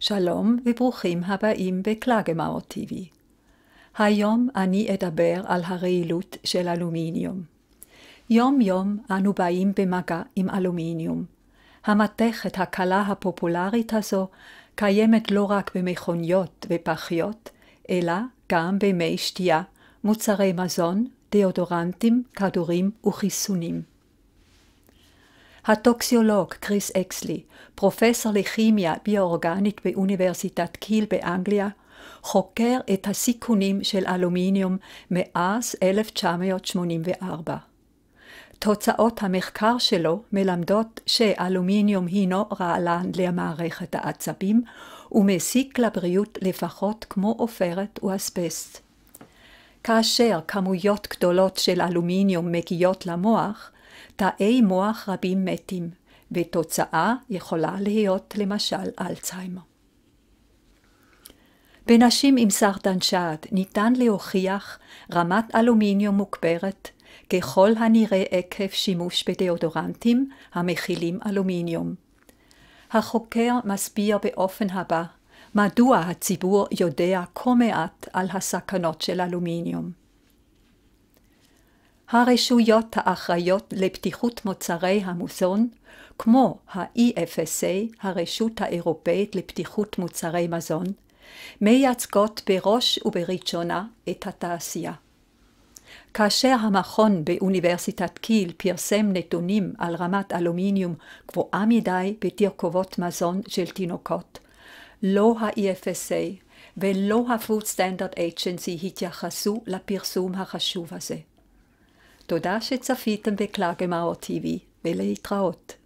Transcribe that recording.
שלום וברוכים הבאים בקלגמאור TV. היום אני אדבר על הרעילות של אלומיניום. יום יום אנו באים במגע עם אלומיניום. המתכת הקלה הפופולרית הזו קיימת לא רק במכוניות ופחיות, אלא גם במי שתייה, מוצרי מזון, דאודורנטים, כדורים וחיסונים. הטוקסיולוג קריס אקסלי, פרופסור לכימיה ביואורגנית באוניברסיטת קיל באנגליה, חוקר את הסיכונים של אלומיניום מאז 1984. תוצאות המחקר שלו מלמדות שאלומיניום הינו רעלן למערכת העצבים ומסיק לבריאות לפחות כמו עופרת ואסבסט. כאשר כמויות גדולות של אלומיניום מגיעות למוח, תאי מוח רבים מתים, ותוצאה יכולה להיות למשל אלצהיימר. בנשים עם סרטן שעד ניתן להוכיח רמת אלומיניום מוגברת, ככל הנראה עקב שימוש בדאודורנטים המכילים אלומיניום. החוקר מסביר באופן הבא מדוע הציבור יודע כה מעט על הסכנות של אלומיניום. הרשויות האחראיות לבטיחות מוצרי המזון, כמו ה-EFSA, הרשות האירופאית לבטיחות מוצרי מזון, מייצגות בראש ובראשונה את התעשייה. כאשר המכון באוניברסיטת קיל פרסם נתונים על רמת אלומיניום גבוהה מדי בתרכובות מזון של תינוקות, לא ה-EFSA ולא ה-Food Standard Agency התייחסו לפרסום החשוב הזה. Du das jetzt eine Fittenbeklage TV, weil ich traut.